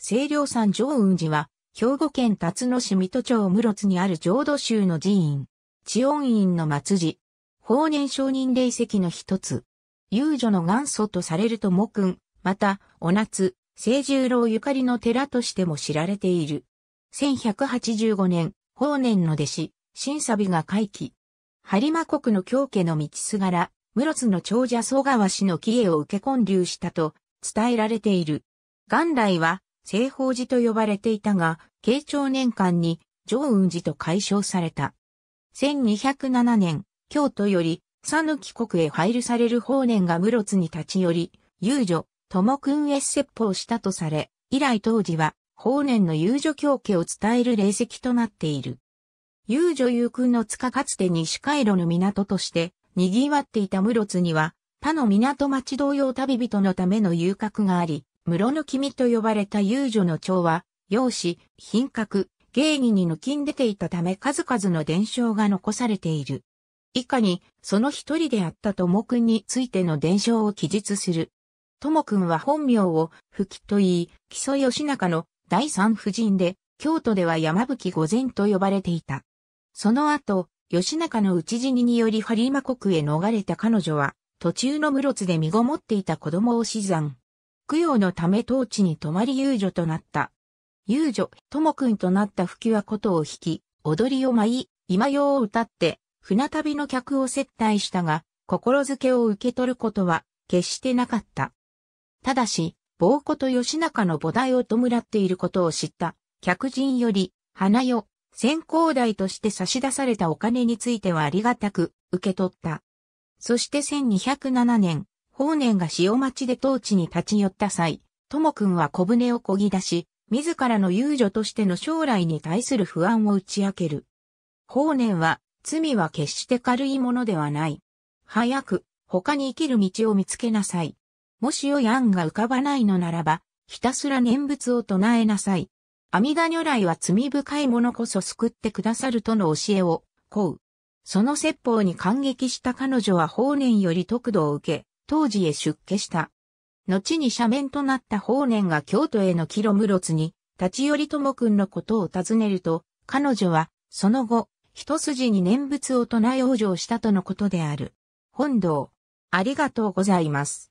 清涼山上雲寺は、兵庫県辰野市水戸町室津にある浄土宗の寺院、地恩院の末寺、法年承認霊石の一つ、遊女の元祖とされると木雲、また、お夏、清十郎ゆかりの寺としても知られている。1185年、法年の弟子、新サビが回帰。播磨国の京家の道すがら、室津の長者曽川氏の帰依を受け根流したと伝えられている。元来は西方寺と呼ばれていたが、慶長年間に上雲寺と解消された。1207年、京都より、佐野岐国へ配慮される法然が室津に立ち寄り、遊女、友君へ説法したとされ、以来当時は、法然の遊女教家を伝える霊石となっている。遊女遊君の塚かつて西海路の港として、賑わっていた室津には、他の港町同様旅人のための遊郭があり、室の君と呼ばれた遊女の蝶は、容姿、品格、芸儀に抜きん出ていたため数々の伝承が残されている。以下に、その一人であったともくんについての伝承を記述する。ともくんは本名を、吹きと言い、木曽義仲の第三夫人で、京都では山吹御前と呼ばれていた。その後、義仲の討ち死にによりリーマ国へ逃れた彼女は、途中の室津で身ごもっていた子供を死産。供養のため当地に泊まり遊女となった。遊女、ともくんとなった吹きはとを弾き、踊りを舞い、今用を歌って、船旅の客を接待したが、心づけを受け取ることは、決してなかった。ただし、暴子と吉中の菩提を弔っていることを知った、客人より、花よ、先行代として差し出されたお金についてはありがたく、受け取った。そして1207年、法然が塩町で当地に立ち寄った際、ともくんは小舟をこぎ出し、自らの遊女としての将来に対する不安を打ち明ける。法然は、罪は決して軽いものではない。早く、他に生きる道を見つけなさい。もしよやんが浮かばないのならば、ひたすら念仏を唱えなさい。阿弥陀如来は罪深い者こそ救ってくださるとの教えを、こう。その説法に感激した彼女は法然より得度を受け、当時へ出家した。後に斜面となった法然が京都への帰路室津に、立ち寄り友君のことを尋ねると、彼女は、その後、一筋に念仏を唱え往生したとのことである。本堂、ありがとうございます。